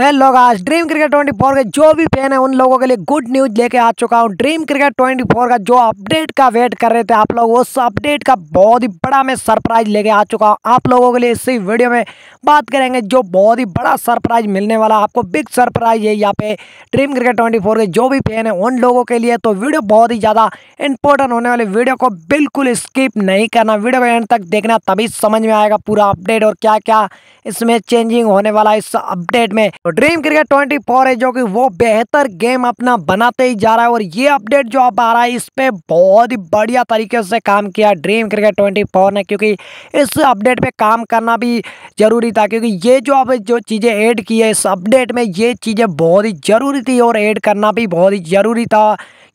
hello आज dream cricket twenty four के जो भी फैन है उन लोगों के लिए गुड न्यूज लेके आ चुका हूँ ड्रीम क्रिकेट ट्वेंटी फोर का जो अपडेट का वेट कर रहे थे आप लोग उस अपडेट का बहुत ही बड़ा मैं सरप्राइज लेके आ चुका हूँ आप लोगों के लिए इसी वीडियो में बात करेंगे जो बहुत ही बड़ा सरप्राइज मिलने वाला आपको बिग सरप्राइज है यहाँ पे ड्रीम क्रिकेट ट्वेंटी के जो भी फैन है उन लोगों के लिए तो वीडियो बहुत ही ज़्यादा इंपॉर्टेंट होने वाले वीडियो को बिल्कुल स्किप नहीं करना वीडियो को एंड तक देखना तभी समझ में आएगा पूरा अपडेट और क्या क्या इसमें चेंजिंग होने वाला इस अपडेट में तो ड्रीम क्रिकेट ट्वेंटी फोर है जो कि वो बेहतर गेम अपना बनाते ही जा रहा है और ये अपडेट जो अब आ रहा है इस पर बहुत ही बढ़िया तरीके से काम किया ड्रीम क्रिकेट ट्वेंटी फोर ने क्योंकि इस अपडेट पे काम करना भी ज़रूरी था क्योंकि ये जो अब जो चीज़ें ऐड की है इस अपडेट में ये चीज़ें बहुत ही ज़रूरी थी और ऐड करना भी बहुत ही ज़रूरी था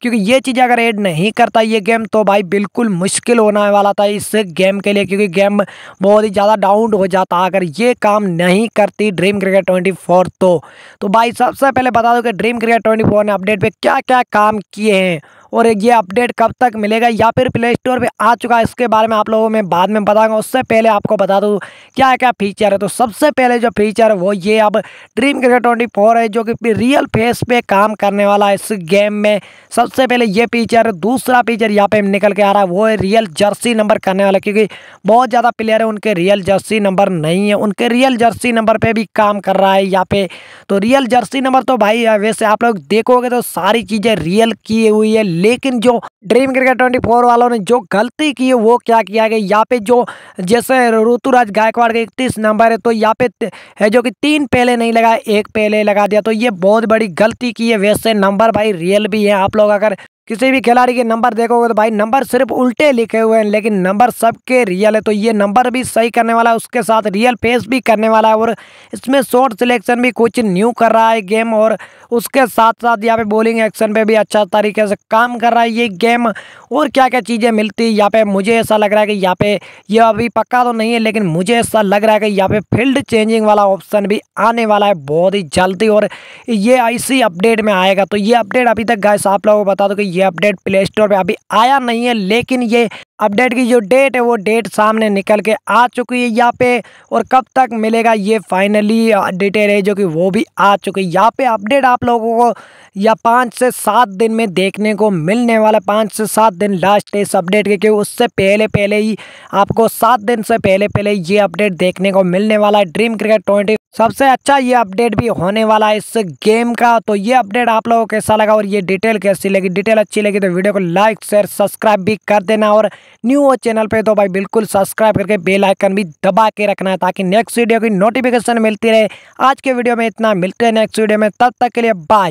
क्योंकि ये चीज़ अगर ऐड नहीं करता ये गेम तो भाई बिल्कुल मुश्किल होने वाला था इस गेम के लिए क्योंकि गेम बहुत ही ज़्यादा डाउन हो जाता अगर ये काम नहीं करती ड्रीम क्रिकेट ट्वेंटी फोर तो, तो भाई सबसे पहले बता दो कि ड्रीम क्रिकेट ट्वेंटी फोर ने अपडेट पर क्या क्या काम किए हैं और ये अपडेट कब तक मिलेगा या फिर प्ले स्टोर पर आ चुका है इसके बारे में आप लोगों में बाद में बताऊँगा उससे पहले आपको बता दूँ क्या क्या फीचर है तो सबसे पहले जो फीचर है वो ये अब ड्रीम क्रिकेट ट्वेंटी है जो कि रियल फेस पे काम करने वाला है इस गेम में सबसे पहले ये फीचर दूसरा फीचर यहाँ पे निकल के आ रहा है वो है रियल जर्सी नंबर करने वाला क्योंकि बहुत ज़्यादा प्लेयर है उनके रियल जर्सी नंबर नहीं है उनके रियल जर्सी नंबर पे भी काम कर रहा है यहाँ पे तो रियल जर्सी नंबर तो भाई वैसे आप लोग देखोगे तो सारी चीज़ें रियल की हुई है लेकिन जो ड्रीम क्रिकेट ट्वेंटी फोर वालों ने जो गलती की है वो क्या किया गया यहाँ पे जो जैसे ऋतुराज गायकवाड़ का इकतीस नंबर है तो यहाँ पे है जो कि तीन पहले नहीं लगा एक पहले लगा दिया तो ये बहुत बड़ी गलती की है वैसे नंबर भाई रियल भी है आप लोग अगर किसी भी खिलाड़ी के नंबर देखोगे तो भाई नंबर सिर्फ उल्टे लिखे हुए हैं लेकिन नंबर सबके रियल है तो ये नंबर भी सही करने वाला है उसके साथ रियल फेस भी करने वाला है और इसमें शॉर्ट सिलेक्शन भी कुछ न्यू कर रहा है गेम और उसके साथ साथ यहाँ पे बॉलिंग एक्शन पे भी अच्छा तरीके से काम कर रहा है ये गेम और क्या क्या चीज़ें मिलती है यहाँ पे मुझे ऐसा लग रहा है कि यहाँ पे ये अभी पक्का तो नहीं है लेकिन मुझे ऐसा लग रहा है कि यहाँ पे फील्ड चेंजिंग वाला ऑप्शन भी आने वाला है बहुत ही जल्दी और ये इसी अपडेट में आएगा तो ये अपडेट अभी तक गाय साहब लोगों को बता दो कि ये ये अपडेट प्ले स्टोर पर अभी आया नहीं है लेकिन ये अपडेट की जो डेट है वो डेट सामने निकल के आ चुकी है यहाँ पे और कब तक मिलेगा ये फाइनली डिटेल है जो कि वो भी आ चुकी है यहाँ पे अपडेट आप लोगों को या पाँच से सात दिन में देखने को मिलने वाला पाँच से सात दिन लास्ट है इस अपडेट के क्योंकि उससे पहले पहले ही आपको सात दिन से पहले पहले ये अपडेट देखने को मिलने वाला है ड्रीम क्रिकेट ट्वेंटी सबसे अच्छा ये अपडेट भी होने वाला है इस गेम का तो ये अपडेट आप लोगों को कैसा लगा और ये डिटेल कैसी लगी डिटेल अच्छी लगी तो वीडियो को लाइक शेयर सब्सक्राइब भी कर देना और न्यू हो चैनल पे तो भाई बिल्कुल सब्सक्राइब करके बेल आइकन भी दबा के रखना है ताकि नेक्स्ट वीडियो की नोटिफिकेशन मिलती रहे आज के वीडियो में इतना मिलते हैं नेक्स्ट वीडियो में तब तक के लिए बाय